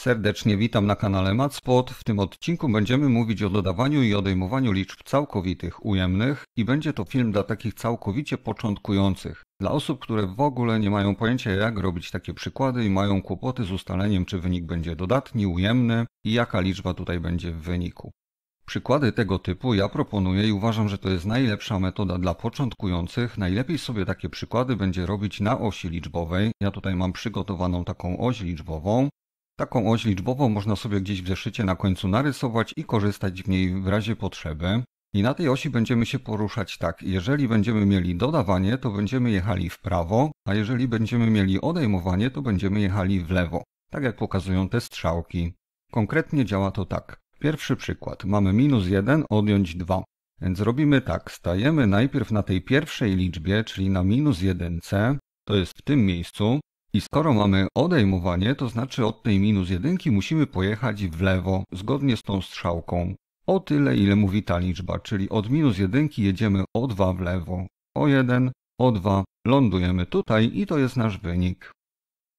Serdecznie witam na kanale MatSpot. W tym odcinku będziemy mówić o dodawaniu i odejmowaniu liczb całkowitych, ujemnych i będzie to film dla takich całkowicie początkujących. Dla osób, które w ogóle nie mają pojęcia jak robić takie przykłady i mają kłopoty z ustaleniem czy wynik będzie dodatni, ujemny i jaka liczba tutaj będzie w wyniku. Przykłady tego typu ja proponuję i uważam, że to jest najlepsza metoda dla początkujących. Najlepiej sobie takie przykłady będzie robić na osi liczbowej. Ja tutaj mam przygotowaną taką oś liczbową. Taką oś liczbową można sobie gdzieś w zeszycie na końcu narysować i korzystać z niej w razie potrzeby. I na tej osi będziemy się poruszać tak. Jeżeli będziemy mieli dodawanie, to będziemy jechali w prawo, a jeżeli będziemy mieli odejmowanie, to będziemy jechali w lewo. Tak jak pokazują te strzałki. Konkretnie działa to tak. Pierwszy przykład. Mamy minus 1, odjąć 2. Więc robimy tak. Stajemy najpierw na tej pierwszej liczbie, czyli na minus 1c, to jest w tym miejscu. I skoro mamy odejmowanie, to znaczy od tej minus jedynki musimy pojechać w lewo, zgodnie z tą strzałką. O tyle, ile mówi ta liczba, czyli od minus jedynki jedziemy o 2 w lewo, o 1, o 2, lądujemy tutaj i to jest nasz wynik.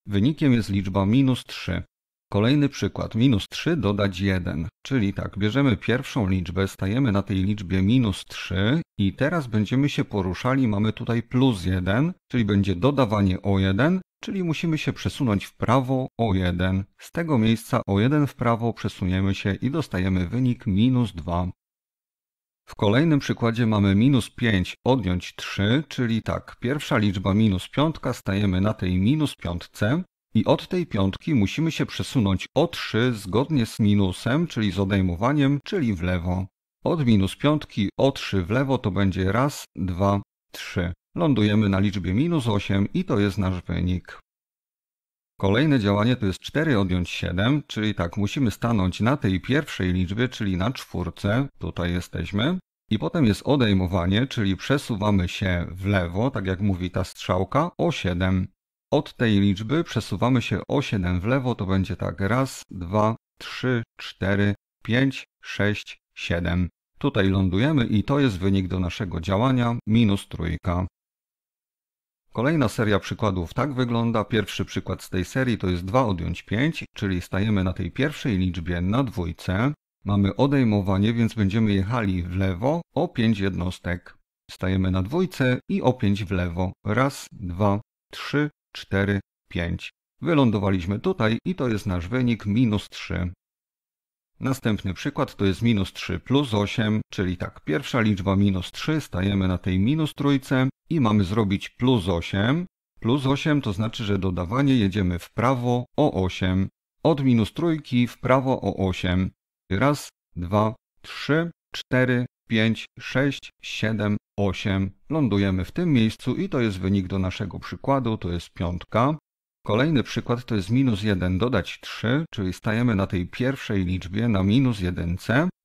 Wynikiem jest liczba minus 3. Kolejny przykład, minus 3 dodać 1, czyli tak, bierzemy pierwszą liczbę, stajemy na tej liczbie minus 3 i teraz będziemy się poruszali, mamy tutaj plus 1, czyli będzie dodawanie o 1 czyli musimy się przesunąć w prawo o 1. Z tego miejsca o 1 w prawo przesuniemy się i dostajemy wynik minus 2. W kolejnym przykładzie mamy minus 5 odjąć 3, czyli tak, pierwsza liczba minus 5 stajemy na tej minus 5 i od tej piątki musimy się przesunąć o 3 zgodnie z minusem, czyli z odejmowaniem, czyli w lewo. Od minus 5 o 3 w lewo to będzie raz, dwa, trzy. Lądujemy na liczbie minus 8 i to jest nasz wynik. Kolejne działanie to jest 4 odjąć 7, czyli tak, musimy stanąć na tej pierwszej liczbie, czyli na czwórce, tutaj jesteśmy. I potem jest odejmowanie, czyli przesuwamy się w lewo, tak jak mówi ta strzałka, o 7. Od tej liczby przesuwamy się o 7 w lewo, to będzie tak raz, dwa, trzy, cztery, pięć, sześć, siedem. Tutaj lądujemy i to jest wynik do naszego działania, minus trójka. Kolejna seria przykładów tak wygląda. Pierwszy przykład z tej serii to jest 2 odjąć 5, czyli stajemy na tej pierwszej liczbie na dwójce. Mamy odejmowanie, więc będziemy jechali w lewo o 5 jednostek. Stajemy na dwójce i o 5 w lewo. Raz, dwa, trzy, cztery, pięć. Wylądowaliśmy tutaj i to jest nasz wynik minus 3. Następny przykład to jest minus 3 plus 8, czyli tak, pierwsza liczba minus 3, stajemy na tej minus trójce i mamy zrobić plus 8. Plus 8 to znaczy, że dodawanie jedziemy w prawo o 8. Od minus trójki w prawo o 8. Raz, dwa, trzy, cztery, pięć, sześć, siedem, osiem. Lądujemy w tym miejscu i to jest wynik do naszego przykładu, to jest piątka. Kolejny przykład to jest minus 1 dodać 3, czyli stajemy na tej pierwszej liczbie na minus 1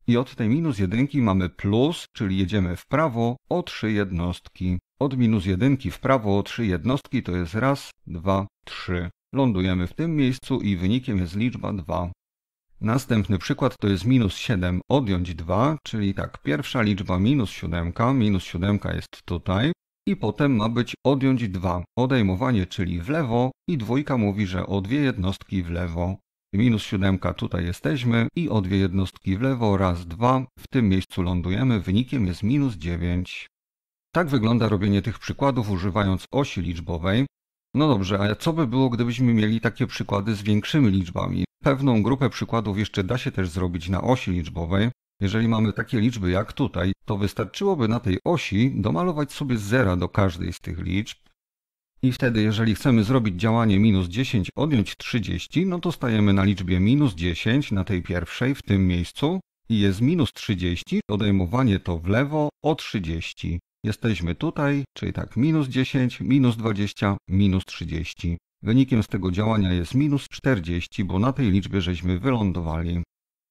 i od tej minus 1 mamy plus, czyli jedziemy w prawo o 3 jednostki. Od minus 1 w prawo o 3 jednostki to jest raz, dwa, trzy. Lądujemy w tym miejscu i wynikiem jest liczba 2. Następny przykład to jest minus 7 odjąć 2, czyli tak, pierwsza liczba minus 7, minus 7 jest tutaj, i potem ma być odjąć 2, odejmowanie, czyli w lewo i dwójka mówi, że o dwie jednostki w lewo. Minus siódemka, tutaj jesteśmy i o dwie jednostki w lewo, raz, dwa, w tym miejscu lądujemy, wynikiem jest minus 9. Tak wygląda robienie tych przykładów używając osi liczbowej. No dobrze, a co by było, gdybyśmy mieli takie przykłady z większymi liczbami? Pewną grupę przykładów jeszcze da się też zrobić na osi liczbowej, jeżeli mamy takie liczby jak tutaj, to wystarczyłoby na tej osi domalować sobie zera do każdej z tych liczb i wtedy jeżeli chcemy zrobić działanie minus 10 odjąć 30, no to stajemy na liczbie minus 10 na tej pierwszej w tym miejscu i jest minus 30, odejmowanie to w lewo o 30. Jesteśmy tutaj, czyli tak minus 10, minus 20, minus 30. Wynikiem z tego działania jest minus 40, bo na tej liczbie żeśmy wylądowali.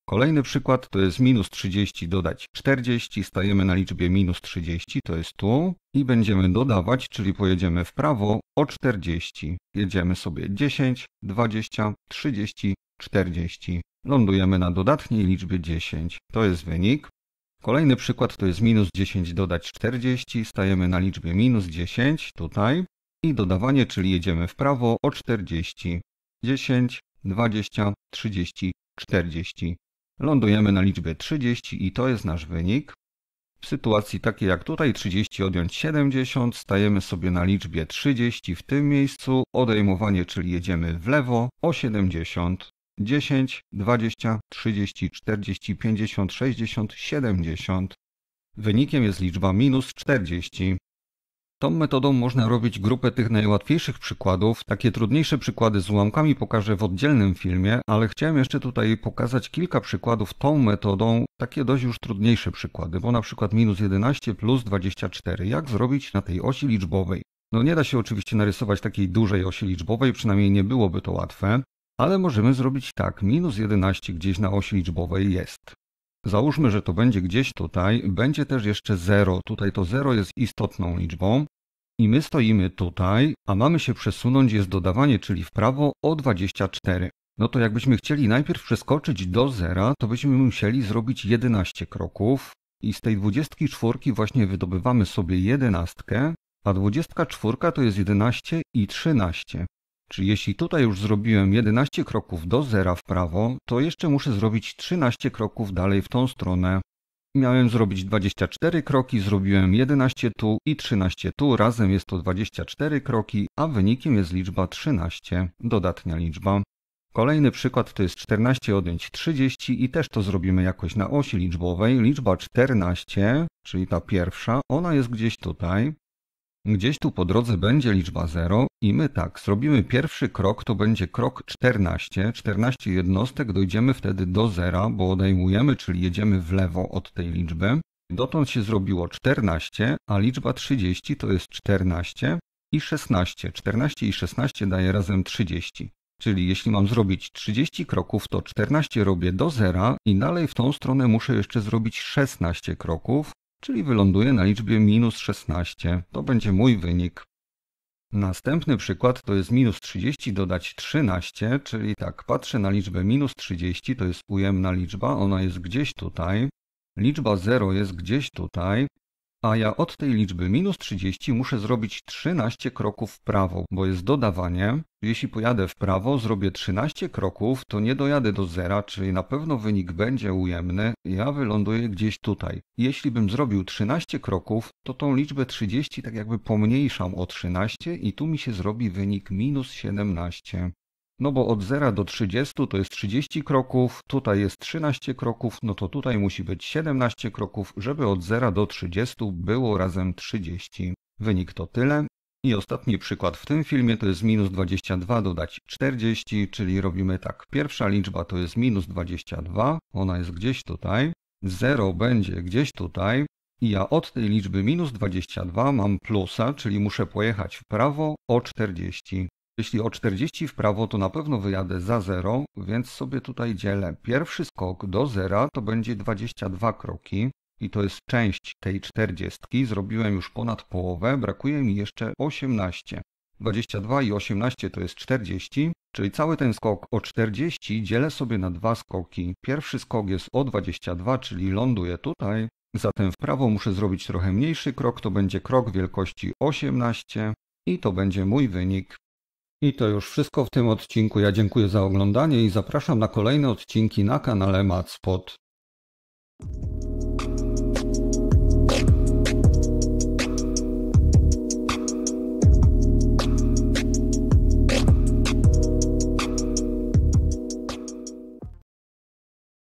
Kolejny przykład to jest minus 30 dodać 40, stajemy na liczbie minus 30, to jest tu i będziemy dodawać, czyli pojedziemy w prawo o 40. Jedziemy sobie 10, 20, 30, 40. Lądujemy na dodatniej liczbie 10. To jest wynik. Kolejny przykład to jest minus 10 dodać 40, stajemy na liczbie minus 10, tutaj. I dodawanie, czyli jedziemy w prawo o 40. 10, 20, 30, 40. Lądujemy na liczbie 30 i to jest nasz wynik. W sytuacji takiej jak tutaj 30 odjąć 70, stajemy sobie na liczbie 30 w tym miejscu, odejmowanie, czyli jedziemy w lewo o 70, 10, 20, 30, 40, 50, 60, 70. Wynikiem jest liczba minus 40. Tą metodą można robić grupę tych najłatwiejszych przykładów. Takie trudniejsze przykłady z ułamkami pokażę w oddzielnym filmie, ale chciałem jeszcze tutaj pokazać kilka przykładów tą metodą, takie dość już trudniejsze przykłady, bo na przykład minus 11 plus 24. Jak zrobić na tej osi liczbowej? No nie da się oczywiście narysować takiej dużej osi liczbowej, przynajmniej nie byłoby to łatwe, ale możemy zrobić tak, minus 11 gdzieś na osi liczbowej jest. Załóżmy, że to będzie gdzieś tutaj, będzie też jeszcze 0. Tutaj to 0 jest istotną liczbą. I my stoimy tutaj, a mamy się przesunąć, jest dodawanie, czyli w prawo o 24. No to jakbyśmy chcieli najpierw przeskoczyć do 0, to byśmy musieli zrobić 11 kroków i z tej 24 właśnie wydobywamy sobie 11, a 24 to jest 11 i 13. Czy jeśli tutaj już zrobiłem 11 kroków do zera w prawo, to jeszcze muszę zrobić 13 kroków dalej w tą stronę. Miałem zrobić 24 kroki, zrobiłem 11 tu i 13 tu, razem jest to 24 kroki, a wynikiem jest liczba 13, dodatnia liczba. Kolejny przykład to jest 14 odjąć 30 i też to zrobimy jakoś na osi liczbowej. Liczba 14, czyli ta pierwsza, ona jest gdzieś tutaj. Gdzieś tu po drodze będzie liczba 0 i my tak, zrobimy pierwszy krok, to będzie krok 14, 14 jednostek, dojdziemy wtedy do 0, bo odejmujemy, czyli jedziemy w lewo od tej liczby. Dotąd się zrobiło 14, a liczba 30 to jest 14 i 16. 14 i 16 daje razem 30. Czyli jeśli mam zrobić 30 kroków, to 14 robię do 0 i dalej w tą stronę muszę jeszcze zrobić 16 kroków, czyli wyląduję na liczbie minus 16. To będzie mój wynik. Następny przykład to jest minus 30 dodać 13, czyli tak, patrzę na liczbę minus 30, to jest ujemna liczba, ona jest gdzieś tutaj. Liczba 0 jest gdzieś tutaj, a ja od tej liczby minus 30 muszę zrobić 13 kroków w prawo, bo jest dodawanie. Jeśli pojadę w prawo, zrobię 13 kroków, to nie dojadę do zera, czyli na pewno wynik będzie ujemny, ja wyląduję gdzieś tutaj. Jeśli bym zrobił 13 kroków, to tą liczbę 30 tak jakby pomniejszam o 13 i tu mi się zrobi wynik minus 17. No bo od 0 do 30 to jest 30 kroków, tutaj jest 13 kroków, no to tutaj musi być 17 kroków, żeby od 0 do 30 było razem 30. Wynik to tyle. I ostatni przykład w tym filmie to jest minus 22 dodać 40, czyli robimy tak. Pierwsza liczba to jest minus 22, ona jest gdzieś tutaj. 0 będzie gdzieś tutaj. I ja od tej liczby minus 22 mam plusa, czyli muszę pojechać w prawo o 40. Jeśli o 40 w prawo, to na pewno wyjadę za 0, więc sobie tutaj dzielę. Pierwszy skok do 0 to będzie 22 kroki i to jest część tej 40. Zrobiłem już ponad połowę, brakuje mi jeszcze 18. 22 i 18 to jest 40, czyli cały ten skok o 40 dzielę sobie na dwa skoki. Pierwszy skok jest o 22, czyli ląduję tutaj. Zatem w prawo muszę zrobić trochę mniejszy krok, to będzie krok wielkości 18 i to będzie mój wynik. I to już wszystko w tym odcinku. Ja dziękuję za oglądanie i zapraszam na kolejne odcinki na kanale Matspot.